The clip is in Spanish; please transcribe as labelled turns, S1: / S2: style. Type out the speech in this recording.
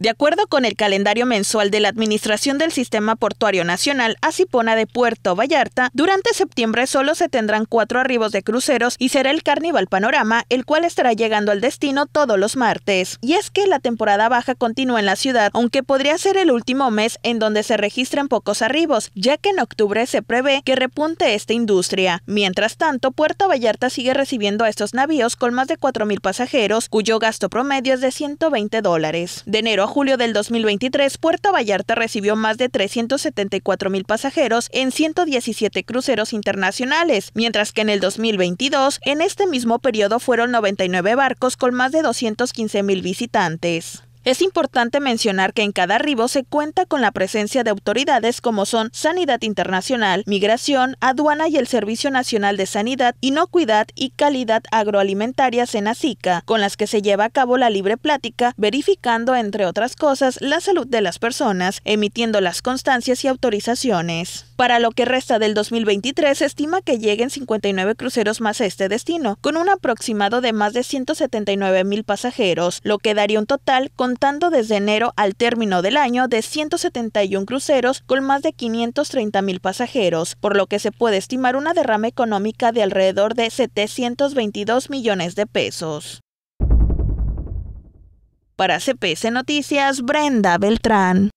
S1: De acuerdo con el calendario mensual de la Administración del Sistema Portuario Nacional Asipona de Puerto Vallarta, durante septiembre solo se tendrán cuatro arribos de cruceros y será el Carnival Panorama, el cual estará llegando al destino todos los martes. Y es que la temporada baja continúa en la ciudad, aunque podría ser el último mes en donde se registren pocos arribos, ya que en octubre se prevé que repunte esta industria. Mientras tanto, Puerto Vallarta sigue recibiendo a estos navíos con más de 4.000 pasajeros, cuyo gasto promedio es de 120 dólares. De enero julio del 2023, Puerto Vallarta recibió más de 374 mil pasajeros en 117 cruceros internacionales, mientras que en el 2022, en este mismo periodo fueron 99 barcos con más de 215 mil visitantes. Es importante mencionar que en cada arribo se cuenta con la presencia de autoridades como son Sanidad Internacional, Migración, Aduana y el Servicio Nacional de Sanidad, Inocuidad y Calidad Agroalimentaria Senacica, con las que se lleva a cabo la libre plática, verificando, entre otras cosas, la salud de las personas, emitiendo las constancias y autorizaciones. Para lo que resta del 2023, se estima que lleguen 59 cruceros más a este destino, con un aproximado de más de 179 mil pasajeros, lo que daría un total, contando desde enero al término del año, de 171 cruceros con más de 530 mil pasajeros, por lo que se puede estimar una derrama económica de alrededor de 722 millones de pesos. Para CPC Noticias, Brenda Beltrán.